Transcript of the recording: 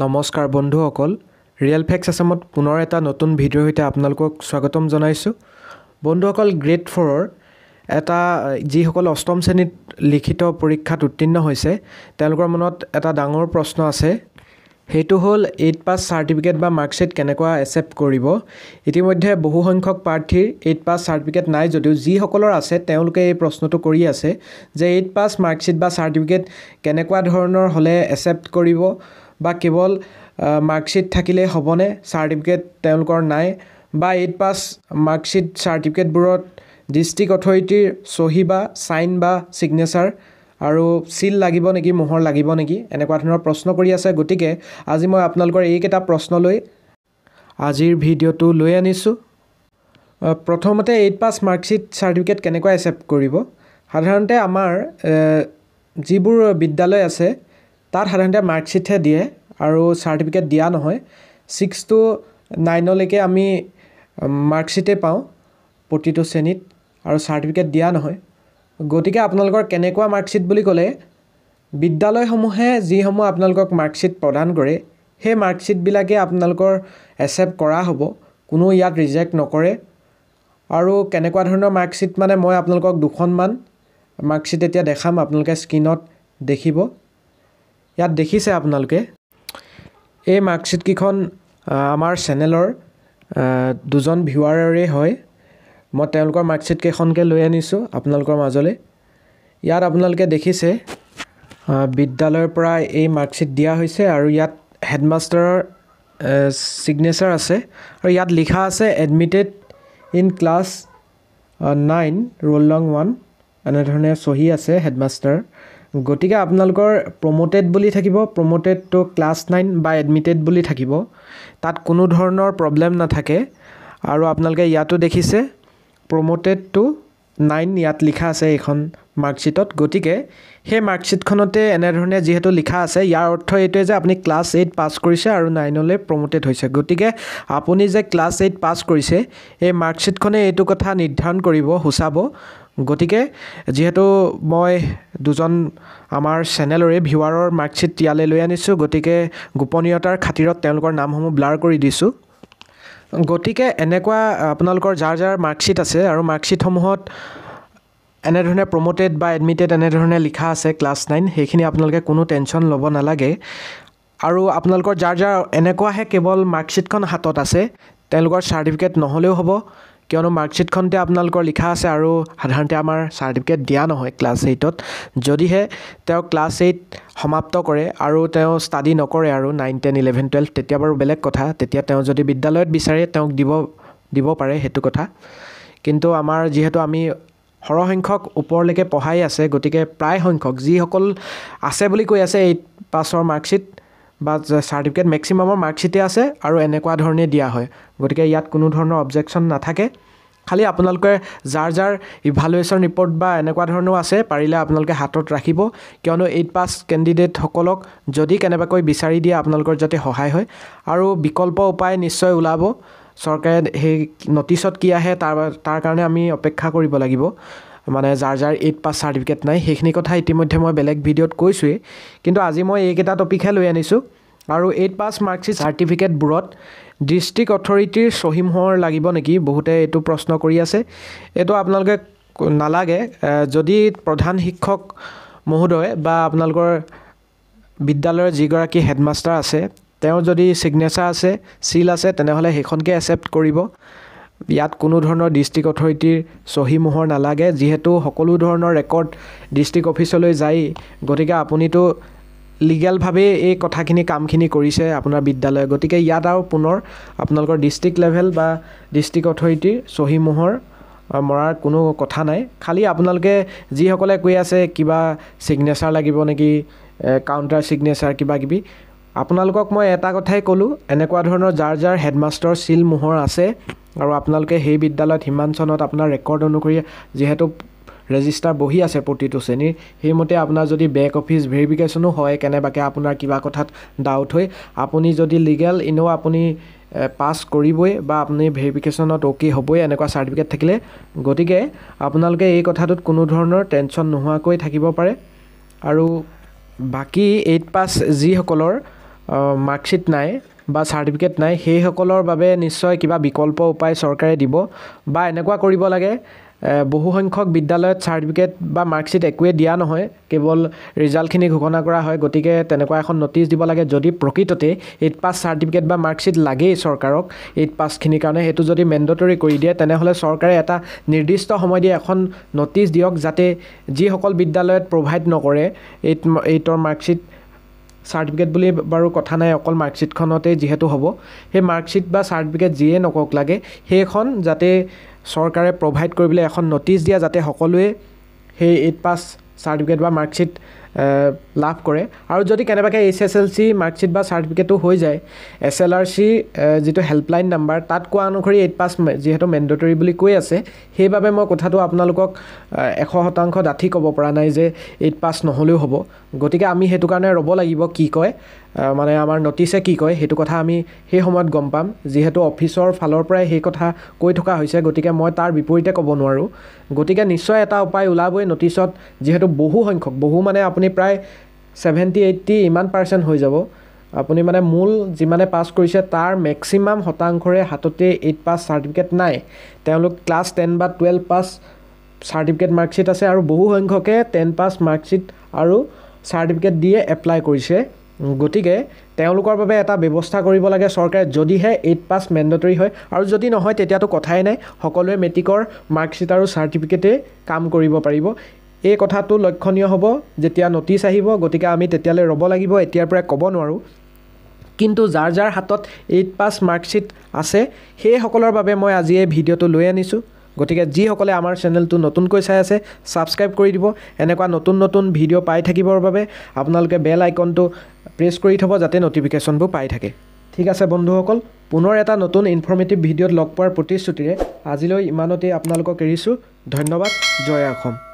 নমস্কাৰ বন্ধুসকল real fax আছামত পুনৰ এটা নতুন ভিডিঅ'ৰ সৈতে আপোনালোকক স্বাগতম জনাইছোঁ বন্ধুসকল গ্ৰেড ফ'ৰৰ এটা যিসকল অষ্টম শ্ৰেণীত লিখিত পৰীক্ষাত উত্তীৰ্ণ হৈছে তেওঁলোকৰ মনত এটা ডাঙৰ প্ৰশ্ন আছে সেইটো হ'ল এইট পাছ চাৰ্টিফিকেট বা মাৰ্কশ্বীট কেনেকুৱা একচেপ্ট কৰিব ইতিমধ্যে বহুসংখ্যক প্ৰাৰ্থীৰ এইট পাছ চাৰ্টিফিকেট নাই যদিও যিসকলৰ আছে তেওঁলোকে এই প্ৰশ্নটো কৰি আছে যে এইট পাছ মাৰ্কশ্বিট বা চাৰ্টিফিকেট কেনেকুৱা ধৰণৰ হ'লে একচেপ্ট কৰিব বা কেৱল মাৰ্কশ্বীট থাকিলেই হ'বনে চাৰ্টিফিকেট তেওঁলোকৰ নাই বা এইট পাছ মাৰ্কশ্বীট চাৰ্টিফিকেটবোৰত ডিষ্ট্ৰিক্ট অথৰিটিৰ চহী বা চাইন বা ছিগনেচাৰ আৰু চিল লাগিব নেকি মোহৰ লাগিব নেকি এনেকুৱা ধৰণৰ প্ৰশ্ন কৰি আছে গতিকে আজি মই আপোনালোকৰ এইকেইটা প্ৰশ্ন লৈ আজিৰ ভিডিঅ'টো লৈ আনিছোঁ প্ৰথমতে এইট পাছ মাৰ্কশ্বিট চাৰ্টিফিকেট কেনেকুৱা একচেপ্ট কৰিব সাধাৰণতে আমাৰ যিবোৰ বিদ্যালয় আছে তাত সাধাৰণতে মাৰ্কশ্বিটহে দিয়ে আৰু চাৰ্টিফিকেট দিয়া নহয় ছিক্স টু নাইনলৈকে আমি মাৰ্কশ্বিটেই পাওঁ প্ৰতিটো শ্ৰেণীত আৰু চাৰ্টিফিকেট দিয়া নহয় গতিকে আপোনালোকৰ কেনেকুৱা মাৰ্কশ্বীট বুলি ক'লে বিদ্যালয়সমূহে যিসমূহ আপোনালোকক মাৰ্কশ্বিট প্ৰদান কৰে সেই মাৰ্কশ্বিটবিলাকে আপোনালোকৰ একচেপ্ট কৰা হ'ব কোনো ইয়াত ৰিজেক্ট নকৰে আৰু কেনেকুৱা ধৰণৰ মাৰ্কশ্বীট মানে মই আপোনালোকক দুখনমান মাৰ্কশ্বিট এতিয়া দেখাম আপোনালোকে স্ক্ৰীণত দেখিব ইয়াত দেখিছে আপোনালোকে এই মাৰ্কশ্বীটকেইখন আমাৰ চেনেলৰ দুজন ভিউৱাৰৰে হয় মই তেওঁলোকৰ মাৰ্কশ্বীটকেইখনকে লৈ আনিছোঁ আপোনালোকৰ মাজলৈ ইয়াত আপোনালোকে দেখিছে বিদ্যালয়ৰ পৰা এই মাৰ্কশ্বিট দিয়া হৈছে আৰু ইয়াত হেডমাষ্টাৰৰ ছিগনেচাৰ আছে আৰু ইয়াত লিখা আছে admitted in class nine roll নং ওৱান এনেধৰণে চহী আছে হেডমাষ্টাৰ গতিকে আপোনালোকৰ প্ৰম'টেড বুলি থাকিব প্ৰম'টেডটো ক্লাছ নাইন বা এডমিটেড বুলি থাকিব তাত কোনো ধৰণৰ প্ৰব্লেম নাথাকে আৰু আপোনালোকে ইয়াতো দেখিছে প্ৰম'টেডটো নাইন ইয়াত লিখা আছে এইখন মাৰ্কশ্বিটত গতিকে সেই মাৰ্কশ্বিটখনতে এনেধৰণে যিহেতু লিখা আছে ইয়াৰ অৰ্থ এইটোৱে যে আপুনি ক্লাছ এইট পাছ কৰিছে আৰু নাইনলৈ প্ৰম'টেড হৈছে গতিকে আপুনি যে ক্লাছ এইট পাছ কৰিছে এই মাৰ্কশ্বীটখনে এইটো কথা নিৰ্ধাৰণ কৰিব সূচাব গতিকে যিহেতু মই দুজন আমাৰ চেনেলৰে ভিউৱাৰৰ মাৰ্কশ্বীট ইয়ালৈ লৈ আনিছোঁ গতিকে গোপনীয়তাৰ খাতিৰত তেওঁলোকৰ নামসমূহ ব্লাৰ কৰি দিছোঁ গতিকে এনেকুৱা আপোনালোকৰ যাৰ যাৰ মাৰ্কশ্বিট আছে আৰু মাৰ্কশ্বিটসমূহত এনেধৰণে প্ৰম'টেড বা এডমিটেড এনেধৰণে লিখা আছে ক্লাছ নাইন সেইখিনি আপোনালোকে কোনো টেনশ্যন ল'ব নালাগে আৰু আপোনালোকৰ যাৰ যাৰ এনেকুৱাহে কেৱল মাৰ্কশ্বিটখন হাতত আছে তেওঁলোকৰ চাৰ্টিফিকেট নহ'লেও হ'ব কিয়নো মাৰ্কশ্বিটখনতে আপোনালোকৰ লিখা আছে আৰু সাধাৰণতে আমাৰ চাৰ্টিফিকেট দিয়া নহয় ক্লাছ এইটত যদিহে তেওঁ ক্লাছ এইট সমাপ্ত কৰে আৰু তেওঁ ষ্টাডি নকৰে আৰু নাইন টেন ইলেভেন টুৱেলভ তেতিয়া বাৰু বেলেগ কথা তেতিয়া তেওঁ যদি বিদ্যালয়ত বিচাৰে তেওঁক দিব দিব পাৰে সেইটো কথা কিন্তু আমাৰ যিহেতু আমি সৰহসংখ্যক ওপৰলৈকে পঢ়াই আছে গতিকে প্ৰায় সংখ্যক যিসকল আছে বুলি কৈ আছে এইট পাছৰ মাৰ্কশ্বীট বা চাৰ্টিফিকেট মেক্সিমামৰ মাৰ্কশ্বিটে আছে আৰু এনেকুৱা ধৰণে দিয়া হয় গতিকে ইয়াত কোনো ধৰণৰ অবজেকশ্যন নাথাকে খালি আপোনালোকে যাৰ যাৰ ইভালুৱেশ্যন ৰিপৰ্ট বা এনেকুৱা ধৰণৰ আছে পাৰিলে আপোনালোকে হাতত ৰাখিব কিয়নো এইট পাছ কেণ্ডিডেটসকলক যদি কেনেবাকৈ বিচাৰি দিয়ে আপোনালোকৰ যাতে সহায় হয় আৰু বিকল্প উপায় নিশ্চয় ওলাব চৰকাৰে সেই নটিছত কি আহে তাৰ তাৰ কাৰণে আমি অপেক্ষা কৰিব লাগিব মানে যাৰ যাৰ এইট পাছ চাৰ্টিফিকেট নাই সেইখিনি কথা ইতিমধ্যে মই বেলেগ ভিডিঅ'ত কৈছোঁৱেই কিন্তু আজি মই এইকেইটা টপিকহে লৈ আনিছোঁ আৰু এইট পাছ মাৰ্কশ্বিট চাৰ্টিফিকেটবোৰত ডিষ্ট্ৰিক্ট অথৰিটিৰ চহীমহৰ লাগিব নেকি বহুতে এইটো প্ৰশ্ন কৰি আছে এইটো আপোনালোকে নালাগে যদি প্ৰধান শিক্ষক মহোদয় বা আপোনালোকৰ বিদ্যালয়ৰ যিগৰাকী হেডমাষ্টাৰ আছে তেওঁৰ যদি ছিগনেচাৰ আছে চিল আছে তেনেহ'লে সেইখনকে একচেপ্ট কৰিব ইয়াত কোনো ধৰণৰ ডিষ্ট্ৰিক্ট অথৰিটিৰ চহী মোহৰ নালাগে যিহেতু সকলো ধৰণৰ ৰেকৰ্ড ডিষ্ট্ৰিক্ট অফিচলৈ যায় গতিকে আপুনিতো লিগেলভাৱেই এই কথাখিনি কামখিনি কৰিছে আপোনাৰ বিদ্যালয়ে গতিকে ইয়াত আৰু পুনৰ আপোনালোকৰ ডিষ্ট্ৰিক্ট লেভেল বা ডিষ্ট্ৰিক্ট অথৰিটিৰ চহী মোহৰ মৰাৰ কোনো কথা নাই খালী আপোনালোকে যিসকলে কৈ আছে কিবা ছিগনেচাৰ লাগিব নেকি কাউণ্টাৰ ছিগনেচাৰ কিবাকিবি আপোনালোকক মই এটা কথাই ক'লোঁ এনেকুৱা ধৰণৰ যাৰ যাৰ হেডমাষ্টৰ চিল মোহৰ আছে আৰু আপোনালোকে সেই বিদ্যালয়ত সিমানচনত আপোনাৰ ৰেকৰ্ড অনুসৰি যিহেতু ৰেজিষ্টাৰ বহি আছে প্ৰতিটো শ্ৰেণীৰ সেইমতে আপোনাৰ যদি বেক অফিচ ভেৰিফিকেশ্যনো হয় কেনেবাকৈ আপোনাৰ কিবা কথাত ডাউট হৈ আপুনি যদি লিগেল ইনেও আপুনি পাছ কৰিবই বা আপুনি ভেৰিফিকেশ্যনত অ'কে হ'বই এনেকুৱা চাৰ্টিফিকেট থাকিলে গতিকে আপোনালোকে এই কথাটোত কোনো ধৰণৰ টেনশ্যন নোহোৱাকৈ থাকিব পাৰে আৰু বাকী এইট পাছ যিসকলৰ মাৰ্কশ্বিট নাই বা চাৰ্টিফিকেট নাই সেইসকলৰ বাবে নিশ্চয় কিবা বিকল্প উপায় চৰকাৰে দিব বা এনেকুৱা কৰিব লাগে বহুসংখ্যক বিদ্যালয়ত চাৰ্টিফিকেট বা মাৰ্কশ্বীট একোৱে দিয়া নহয় কেৱল ৰিজাল্টখিনি ঘোষণা কৰা হয় গতিকে তেনেকুৱা এখন ন'টিচ দিব লাগে যদি প্ৰকৃততে এইট পাছ চাৰ্টিফিকেট বা মাৰ্কশ্বীট লাগেই চৰকাৰক এইট পাছখিনিৰ কাৰণে সেইটো যদি মেণ্ডেটৰী কৰি দিয়ে তেনেহ'লে চৰকাৰে এটা নিৰ্দিষ্ট সময় দিয়ে এখন ন'টিচ দিয়ক যাতে যিসকল বিদ্যালয়ত প্ৰভাইড নকৰে এইট এইটৰ মাৰ্কশ্বীট চাৰ্টিফিকেট বুলি বাৰু কথা নাই অকল মাৰ্কশ্বীটখনতেই যিহেতু হ'ব সেই মাৰ্কশ্বিট বা চাৰ্টিফিকেট যিয়ে নকওক লাগে সেইখন যাতে চৰকাৰে প্ৰভাইড কৰিবলৈ এখন নটিছ দিয়া যাতে সকলোৱে সেই এইট পাছ চাৰ্টিফিকেট বা মাৰ্কশ্বীট লাভ কৰে আৰু যদি কেনেবাকৈ H S L C marksheet বা চাৰ্টিফিকেটো হৈ যায় এছ এল আৰ চি যিটো হেল্পলাইন নাম্বাৰ তাত কোৱা অনুসৰি এইট পাছ যিহেতু মেণ্ডেটৰী বুলি কৈ আছে সেইবাবে মই কথাটো আপোনালোকক এশ শতাংশ ডাঠি ক'ব পৰা নাই যে এইট পাছ নহ'লেও হ'ব গতিকে আমি সেইটো কাৰণে ৰ'ব লাগিব কি কয় মানে আমাৰ নটিছে কি কয় সেইটো কথা আমি সেই সময়ত গম পাম যিহেতু অফিচৰ ফালৰ পৰাই সেই কথা কৈ থকা হৈছে গতিকে মই তাৰ বিপৰীতে ক'ব নোৱাৰোঁ গতিকে নিশ্চয় এটা উপায় ওলাবই নটিছত যিহেতু বহু বহু মানে আপুনি প্ৰায় ছেভেণ্টি এইট্টি ইমান পাৰ্চেণ্ট হৈ যাব আপুনি মানে মূল যিমানে পাছ কৰিছে তাৰ মেক্সিমাম শতাংশৰে হাততে এইট পাছ চাৰ্টিফিকেট নাই তেওঁলোক ক্লাছ টেন বা টুৱেলভ পাছ চাৰ্টিফিকেট মাৰ্কশ্বিট আছে আৰু বহুসংখ্যকে টেন পাছ মাৰ্কশ্বিট আৰু চাৰ্টিফিকেট দিয়ে এপ্লাই কৰিছে গতিকে তেওঁলোকৰ বাবে এটা ব্যৱস্থা কৰিব লাগে চৰকাৰে যদিহে এইট পাছ মেণ্ডেটৰী হয় আৰু যদি নহয় তেতিয়াতো কথাই নাই সকলোৱে মেট্ৰিকৰ মাৰ্কশ্বিট আৰু চাৰ্টিফিকেটেই কাম কৰিব পাৰিব এই কথাটো লক্ষণীয় হ'ব যেতিয়া নটিচ আহিব গতিকে আমি তেতিয়ালৈ ৰ'ব লাগিব এতিয়াৰ পৰাই ক'ব নোৱাৰোঁ কিন্তু যাৰ যাৰ হাতত এইট পাছ মাৰ্কশ্বিট আছে সেইসকলৰ বাবে মই আজি এই ভিডিঅ'টো লৈ আনিছোঁ গতিকে যিসকলে আমাৰ চেনেলটো নতুনকৈ চাই আছে ছাবস্ক্ৰাইব কৰি দিব এনেকুৱা নতুন নতুন ভিডিঅ' পাই থাকিবৰ বাবে আপোনালোকে বেল আইকনটো প্ৰেছ কৰি থ'ব যাতে ন'টিফিকেশ্যনবোৰ পাই থাকে ঠিক আছে বন্ধুসকল পুনৰ এটা নতুন ইনফৰ্মেটিভ ভিডিঅ'ত লগ পোৱাৰ প্ৰতিশ্ৰুতিৰে আজিলৈ ইমানতে আপোনালোকক এৰিছোঁ ধন্যবাদ জয় অসম